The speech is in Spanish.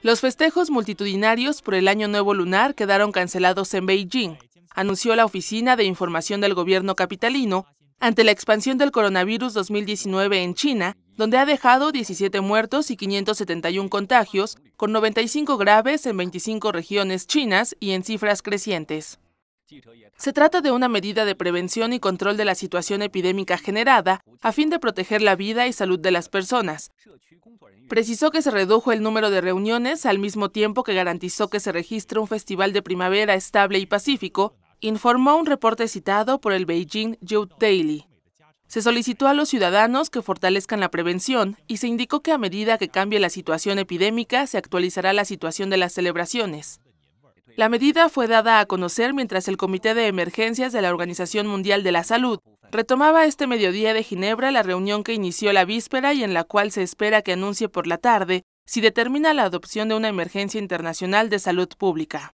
Los festejos multitudinarios por el Año Nuevo Lunar quedaron cancelados en Beijing, anunció la Oficina de Información del Gobierno Capitalino ante la expansión del coronavirus 2019 en China, donde ha dejado 17 muertos y 571 contagios, con 95 graves en 25 regiones chinas y en cifras crecientes. Se trata de una medida de prevención y control de la situación epidémica generada a fin de proteger la vida y salud de las personas. Precisó que se redujo el número de reuniones al mismo tiempo que garantizó que se registre un festival de primavera estable y pacífico, informó un reporte citado por el Beijing Youth Daily. Se solicitó a los ciudadanos que fortalezcan la prevención y se indicó que a medida que cambie la situación epidémica se actualizará la situación de las celebraciones. La medida fue dada a conocer mientras el Comité de Emergencias de la Organización Mundial de la Salud retomaba este mediodía de Ginebra la reunión que inició la víspera y en la cual se espera que anuncie por la tarde si determina la adopción de una emergencia internacional de salud pública.